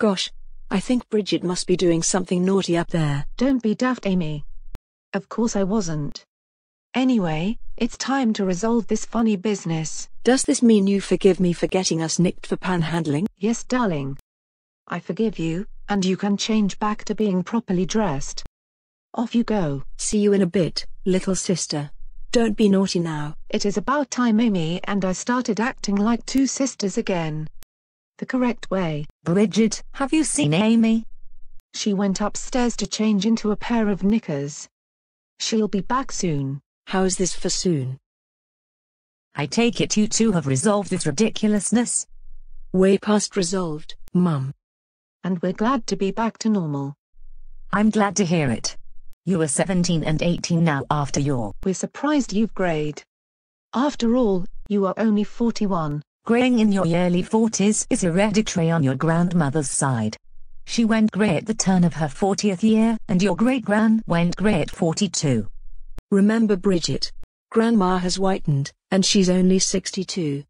Gosh, I think Bridget must be doing something naughty up there. Don't be daft, Amy. Of course I wasn't. Anyway, it's time to resolve this funny business. Does this mean you forgive me for getting us nicked for panhandling? Yes, darling. I forgive you, and you can change back to being properly dressed. Off you go. See you in a bit, little sister. Don't be naughty now. It is about time Amy and I started acting like two sisters again the correct way. Bridget, have you seen Amy? She went upstairs to change into a pair of knickers. She'll be back soon. How's this for soon? I take it you two have resolved this ridiculousness? Way past resolved, Mum. And we're glad to be back to normal. I'm glad to hear it. You are 17 and 18 now after your... We're surprised you've grade. After all, you are only 41. Graying in your early 40s is hereditary on your grandmother's side. She went grey at the turn of her 40th year, and your great-gran went grey at 42. Remember Bridget. Grandma has whitened, and she's only 62.